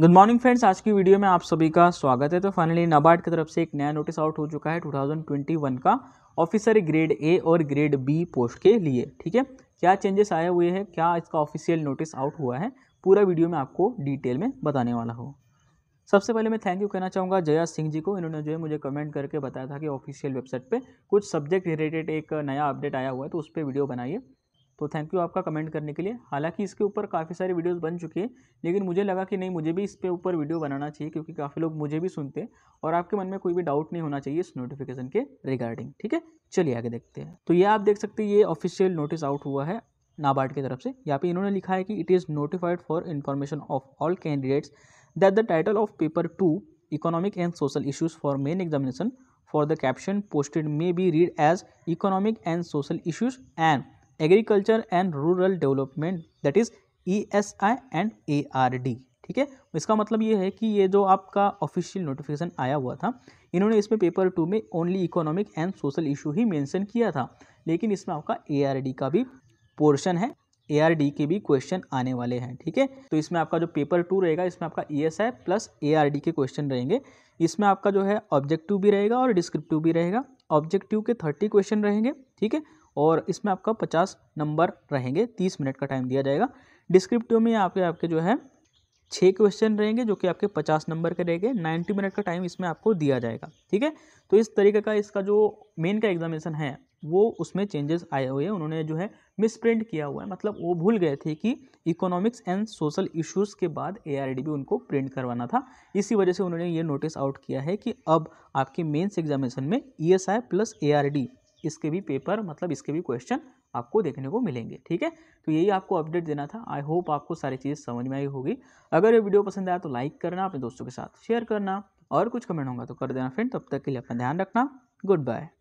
good morning friends आज की video में आप सभी का स्वागत है तो फाइनली नाबार्ड की तरफ से एक नया नोटिस आउट हो चुका है 2021 का ऑफिसर ग्रेड ए और ग्रेड बी पोस्ट के लिए ठीक है क्या चेंजेस आए हुए हैं क्या इसका ऑफिशियल नोटिस आउट हुआ है पूरा वीडियो में आपको डिटेल में बताने वाला हूँ सबसे पहले मैं थैंक यू कहना चाहूँगा जया सिंह जी को इन्होंने जो है मुझे कमेंट करके बताया था कि ऑफिशियल वेबसाइट पर कुछ सब्जेक्ट रिलेटेड एक नया अपडेट आया हुआ है तो उस पर वीडियो बनाइए तो थैंक यू आपका कमेंट करने के लिए हालांकि इसके ऊपर काफ़ी सारे वीडियोस बन चुके हैं लेकिन मुझे लगा कि नहीं मुझे भी इस पे ऊपर वीडियो बनाना चाहिए क्योंकि काफ़ी लोग मुझे भी सुनते हैं और आपके मन में कोई भी डाउट नहीं होना चाहिए इस नोटिफिकेशन के रिगार्डिंग ठीक है चलिए आगे देखते हैं तो ये आप देख सकते हैं ये ऑफिशियल नोटिस आउट हुआ है नाबार्ड की तरफ से यहाँ पर इन्होंने लिखा है कि it is notified for information of all candidates that the title of paper two economic and social issues for main examination for the caption posted may be read as economic and social issues and agriculture and rural development that is E S I and A R D ठीक है इसका मतलब ये है कि ये जो आपका ऑफिशियल नोटिफिकेशन आया हुआ था इन्होंने इसमें पेपर टू में only economic and social issue ही मेंशन किया था लेकिन इसमें आपका ए का भी पोर्शन है ए के भी क्वेश्चन आने वाले हैं ठीक है तो इसमें आपका जो पेपर टू रहेगा इसमें आपका ई एस आई प्लस ए के क्वेश्चन रहेंगे इसमें आपका जो है ऑब्जेक्टिव भी रहेगा और डिस्क्रिप्टिव भी रहेगा ऑब्जेक्टिव के थर्टी क्वेश्चन रहेंगे ठीक है और इसमें आपका पचास नंबर रहेंगे तीस मिनट का टाइम दिया जाएगा डिस्क्रिप्टिव में आपके आपके जो है छः क्वेश्चन रहेंगे जो कि आपके पचास नंबर के रहेंगे नाइन्टी मिनट का टाइम इसमें आपको दिया जाएगा ठीक है तो इस तरीके का इसका जो मेन का एग्जामिनेशन है वो उसमें चेंजेस आए हुए हैं उन्होंने जो है मिसप्रिंट किया हुआ है मतलब वो भूल गए थे कि इकोनॉमिक्स एंड सोशल इश्यूज़ के बाद ए भी उनको प्रिंट करवाना था इसी वजह से उन्होंने ये नोटिस आउट किया है कि अब आपके मेंस एग्जामिनेशन में ई प्लस ए इसके भी पेपर मतलब इसके भी क्वेश्चन आपको देखने को मिलेंगे ठीक है तो यही आपको अपडेट देना था आई होप आपको सारी चीज़ समझ में आई होगी अगर ये वीडियो पसंद आया तो लाइक करना अपने दोस्तों के साथ शेयर करना और कुछ कमेंट होगा तो कर देना फ्रेंड तब तक के लिए अपना ध्यान रखना गुड बाय